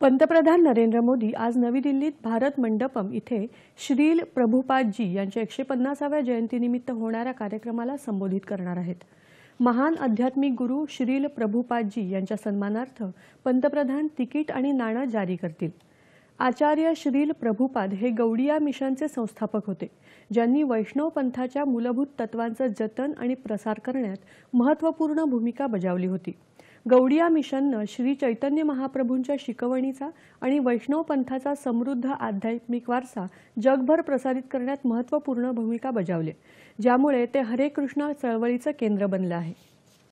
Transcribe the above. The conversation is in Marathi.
पंतप्रधान नरेंद्र मोदी आज नवी दिल्लीत भारत मंडपम इथे श्रील प्रभुपादजी यांच्या एकशे पन्नासाव्या जयंतीनिमित्त होणाऱ्या कार्यक्रमाला संबोधित करणार आहेत महान आध्यात्मिक गुरु श्रील प्रभुपादजी यांच्या सन्मानार्थ पंतप्रधान तिकीट आणि नाणं जारी करतील आचार्य श्रील प्रभुपाद हे गौडिया मिशनचे संस्थापक होते ज्यांनी वैष्णव पंथाच्या मूलभूत तत्वांचं जतन आणि प्रसार करण्यात महत्त्वपूर्ण भूमिका बजावली होती गौडिया मिशननं श्री चैतन्य महाप्रभूंच्या शिकवणीचा आणि वैष्णव पंथाचा समृद्ध आध्यात्मिक वारसा जगभर प्रसारित करण्यात महत्त्वपूर्ण भूमिका बजावली ज्यामुळे ते हरे कृष्णा चळवळीचं केंद्र बनलं आहे